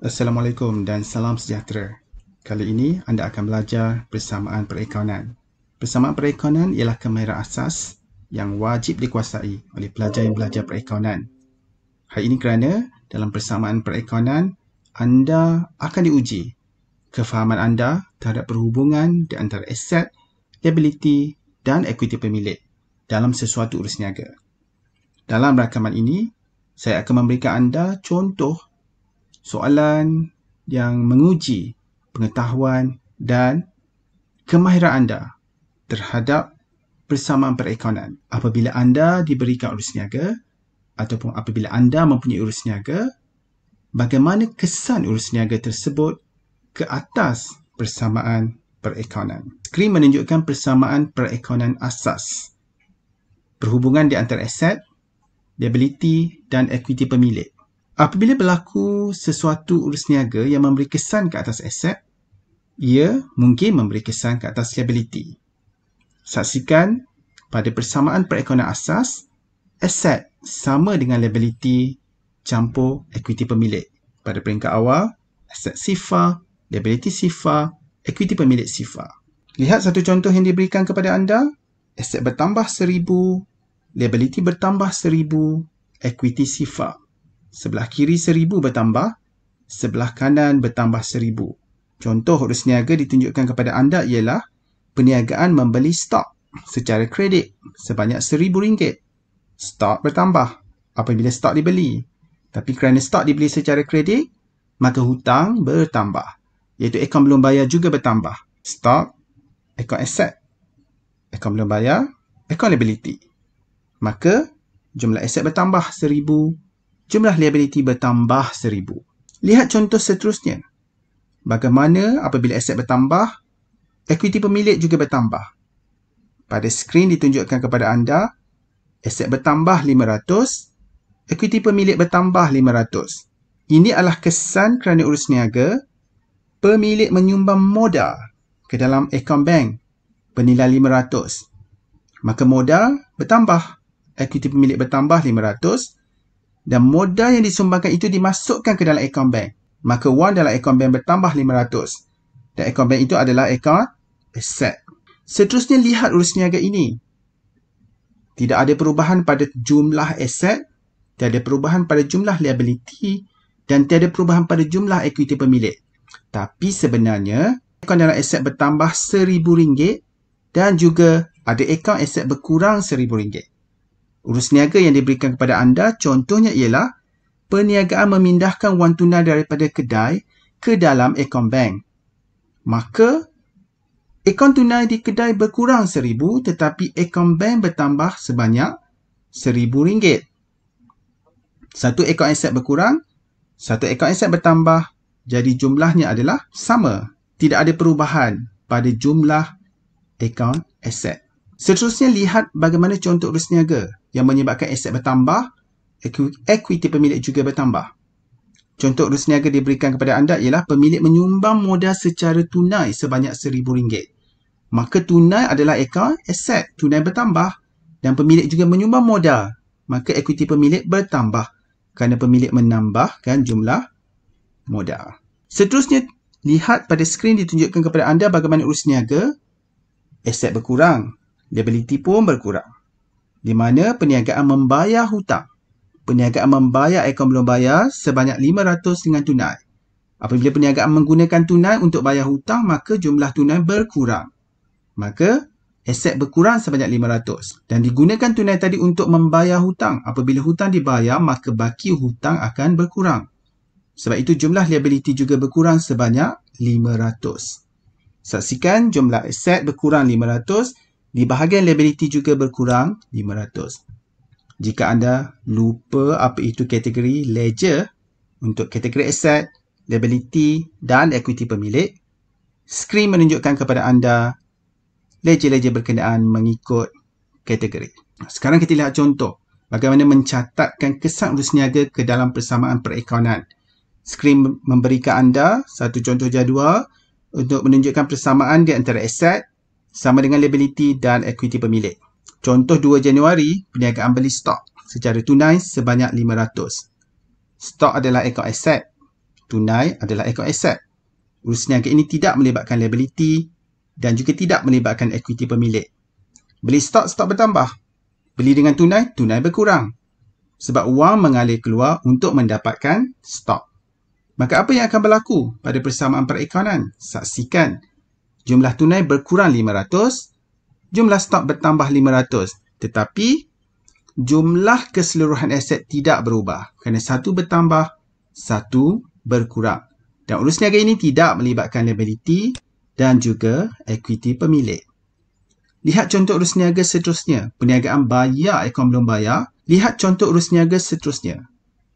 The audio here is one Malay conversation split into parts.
Assalamualaikum dan salam sejahtera. Kali ini anda akan belajar persamaan perikonan. Persamaan perikonan ialah kemahiran asas yang wajib dikuasai oleh pelajar yang belajar perikonan. Hari ini kerana dalam persamaan perikonan anda akan diuji kefahaman anda terhadap perhubungan di antara aset, liability dan equity pemilik dalam sesuatu urus niaga. Dalam rakaman ini, saya akan memberikan anda contoh soalan yang menguji pengetahuan dan kemahiran anda terhadap persamaan perekaunan. Apabila anda diberikan urus niaga ataupun apabila anda mempunyai urus niaga, bagaimana kesan urus niaga tersebut ke atas persamaan perekaunan. Skrin menunjukkan persamaan perekaunan asas. Perhubungan di antara aset, liability dan equity pemilik. Apabila berlaku sesuatu urus niaga yang memberi kesan ke atas aset, ia mungkin memberi kesan ke atas liability. Saksikan pada persamaan perekonan asas, aset sama dengan liability campur equity pemilik. Pada peringkat awal, aset sifa, liability sifa, equity pemilik sifa. Lihat satu contoh yang diberikan kepada anda. Aset bertambah seribu, liability bertambah seribu, equity sifa sebelah kiri seribu bertambah, sebelah kanan bertambah seribu. Contoh urus niaga ditunjukkan kepada anda ialah perniagaan membeli stok secara kredit sebanyak seribu ringgit. Stok bertambah apabila stok dibeli. Tapi kerana stok dibeli secara kredit, maka hutang bertambah. Iaitu akaun belum bayar juga bertambah. Stok, akaun aset. Akaun belum bayar, akaun liability. Maka jumlah aset bertambah seribu jumlah liabiliti bertambah seribu. Lihat contoh seterusnya. Bagaimana apabila aset bertambah, equity pemilik juga bertambah. Pada skrin ditunjukkan kepada anda, aset bertambah 500, equity pemilik bertambah 500. Ini adalah kesan kerana urus niaga, pemilik menyumbang modal ke dalam akaun bank bernilai 500. Maka modal bertambah, equity pemilik bertambah 500, dan modal yang disumbangkan itu dimasukkan ke dalam akaun bank. Maka wang dalam akaun bank bertambah 500. Dan akaun bank itu adalah akaun aset. Seterusnya lihat urus niaga ini. Tidak ada perubahan pada jumlah aset, tiada perubahan pada jumlah liability dan tiada perubahan pada jumlah equity pemilik. Tapi sebenarnya, akaun dalam aset bertambah RM1,000 dan juga ada akaun aset berkurang RM1,000. Urus niaga yang diberikan kepada anda contohnya ialah perniagaan memindahkan wang tunai daripada kedai ke dalam akaun bank. Maka, akaun tunai di kedai berkurang seribu tetapi akaun bank bertambah sebanyak seribu ringgit. Satu akaun aset berkurang, satu akaun aset bertambah jadi jumlahnya adalah sama. Tidak ada perubahan pada jumlah akaun aset. Seterusnya, lihat bagaimana contoh urus niaga yang menyebabkan aset bertambah, equity pemilik juga bertambah. Contoh rusniaga diberikan kepada anda ialah pemilik menyumbang modal secara tunai sebanyak rm ringgit. Maka tunai adalah ekor aset tunai bertambah dan pemilik juga menyumbang modal. Maka equity pemilik bertambah kerana pemilik menambahkan jumlah modal. Seterusnya, lihat pada skrin ditunjukkan kepada anda bagaimana urus niaga. Aset berkurang, liability pun berkurang di mana perniagaan membayar hutang. Perniagaan membayar akaun belum bayar sebanyak 500 dengan tunai. Apabila perniagaan menggunakan tunai untuk bayar hutang, maka jumlah tunai berkurang. Maka, aset berkurang sebanyak 500. Dan digunakan tunai tadi untuk membayar hutang. Apabila hutang dibayar, maka baki hutang akan berkurang. Sebab itu jumlah liability juga berkurang sebanyak 500. Saksikan jumlah aset berkurang di bahagian liability juga berkurang 500. Jika anda lupa apa itu kategori ledger untuk kategori aset, liability dan equity pemilik, skrin menunjukkan kepada anda ledger-ledger berkenaan mengikut kategori. Sekarang kita lihat contoh bagaimana mencatatkan kesan urus ke dalam persamaan perakaunan. Skrin memberikan anda satu contoh jadual untuk menunjukkan persamaan di antara aset, sama dengan liability dan equity pemilik. Contoh 2 Januari, perniagaan beli stok secara tunai sebanyak 500. Stok adalah ekor aset, tunai adalah ekor aset. Urus niaga ini tidak melibatkan liability dan juga tidak melibatkan equity pemilik. Beli stok, stok bertambah. Beli dengan tunai, tunai berkurang. Sebab wang mengalir keluar untuk mendapatkan stok. Maka apa yang akan berlaku pada persamaan perikanan? Saksikan jumlah tunai berkurang 500, jumlah stok bertambah 500. Tetapi jumlah keseluruhan aset tidak berubah kerana satu bertambah, satu berkurang. Dan urus niaga ini tidak melibatkan liability dan juga equity pemilik. Lihat contoh urus niaga seterusnya. Perniagaan bayar ekon belum bayar. Lihat contoh urus niaga seterusnya.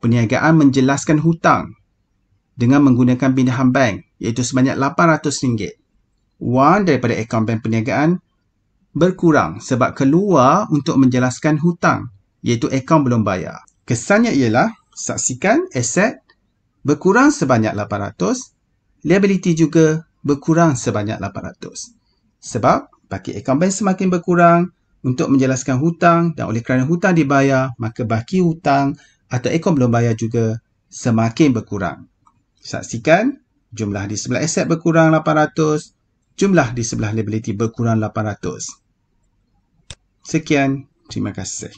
Perniagaan menjelaskan hutang dengan menggunakan pindahan bank iaitu sebanyak RM800 wang daripada akaun bank perniagaan berkurang sebab keluar untuk menjelaskan hutang iaitu akaun belum bayar. Kesannya ialah saksikan aset berkurang sebanyak 800, liability juga berkurang sebanyak 800. Sebab baki akaun bank semakin berkurang untuk menjelaskan hutang dan oleh kerana hutang dibayar, maka baki hutang atau akaun belum bayar juga semakin berkurang. Saksikan jumlah di sebelah aset berkurang jumlah di sebelah liability berkurang 800. Sekian, terima kasih.